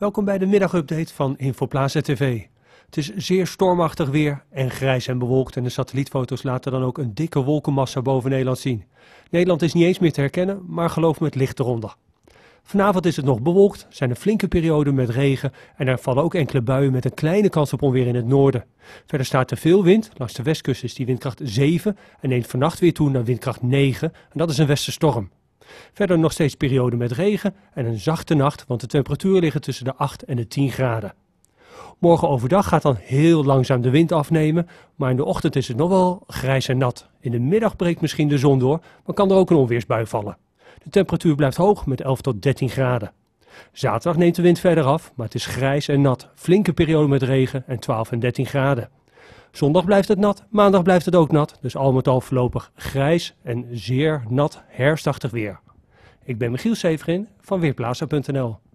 Welkom bij de middagupdate van Infoplaza TV. Het is zeer stormachtig weer en grijs en bewolkt en de satellietfoto's laten dan ook een dikke wolkenmassa boven Nederland zien. Nederland is niet eens meer te herkennen, maar geloof me het licht eronder. Vanavond is het nog bewolkt, zijn er flinke perioden met regen en er vallen ook enkele buien met een kleine kans op onweer in het noorden. Verder staat er veel wind, langs de westkust is die windkracht 7 en neemt vannacht weer toe naar windkracht 9 en dat is een westenstorm. Verder nog steeds periode met regen en een zachte nacht, want de temperatuur liggen tussen de 8 en de 10 graden. Morgen overdag gaat dan heel langzaam de wind afnemen, maar in de ochtend is het nog wel grijs en nat. In de middag breekt misschien de zon door, maar kan er ook een onweersbui vallen. De temperatuur blijft hoog met 11 tot 13 graden. Zaterdag neemt de wind verder af, maar het is grijs en nat. Flinke periode met regen en 12 en 13 graden. Zondag blijft het nat, maandag blijft het ook nat. Dus al met al voorlopig grijs en zeer nat herfstachtig weer. Ik ben Michiel Severin van Weerplaza.nl.